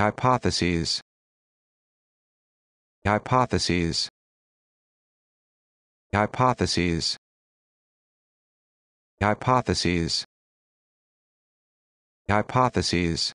Hypotheses. Hypotheses. Hypotheses. Hypotheses. Hypotheses.